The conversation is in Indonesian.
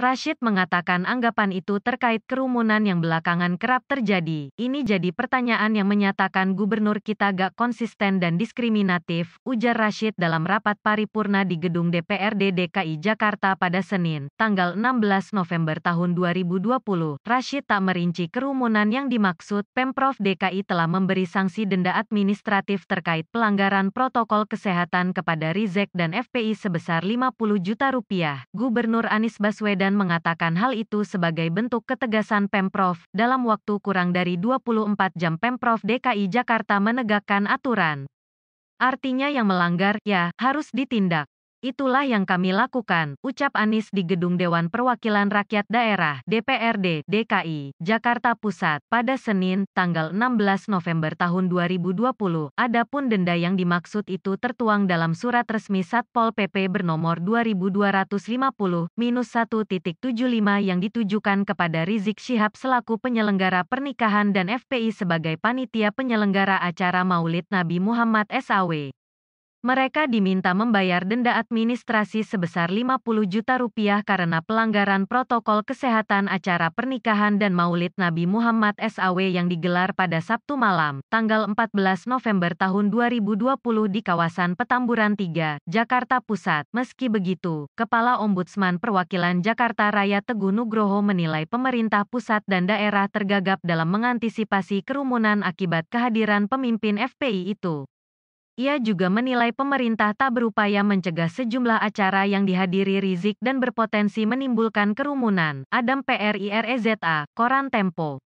Rashid mengatakan anggapan itu terkait kerumunan yang belakangan kerap terjadi. Ini jadi pertanyaan yang menyatakan gubernur kita gak konsisten dan diskriminatif, ujar Rashid dalam rapat paripurna di gedung DPRD DKI Jakarta pada Senin, tanggal 16 November tahun 2020. Rashid tak merinci kerumunan yang dimaksud. Pemprov DKI telah memberi sanksi denda administratif terkait pelanggaran protokol kesehatan kepada Rizek dan FPI sebesar 50 juta rupiah. Gubernur Anies Baswedan mengatakan hal itu sebagai bentuk ketegasan Pemprov. Dalam waktu kurang dari 24 jam Pemprov DKI Jakarta menegakkan aturan. Artinya yang melanggar, ya, harus ditindak. Itulah yang kami lakukan, ucap Anies di Gedung Dewan Perwakilan Rakyat Daerah DPRD DKI Jakarta Pusat pada Senin, tanggal 16 November tahun 2020. Adapun denda yang dimaksud itu tertuang dalam surat resmi Satpol PP bernomor 2250-1.75 yang ditujukan kepada Rizik Syihab selaku penyelenggara pernikahan dan FPI sebagai panitia penyelenggara acara Maulid Nabi Muhammad SAW. Mereka diminta membayar denda administrasi sebesar 50 juta rupiah karena pelanggaran protokol kesehatan acara pernikahan dan maulid Nabi Muhammad SAW yang digelar pada Sabtu malam, tanggal 14 November tahun 2020 di kawasan Petamburan 3, Jakarta Pusat. Meski begitu, Kepala Ombudsman Perwakilan Jakarta Raya Teguh Nugroho menilai pemerintah pusat dan daerah tergagap dalam mengantisipasi kerumunan akibat kehadiran pemimpin FPI itu. Ia juga menilai pemerintah tak berupaya mencegah sejumlah acara yang dihadiri Rizik dan berpotensi menimbulkan kerumunan. Adam PRIREZA, Koran Tempo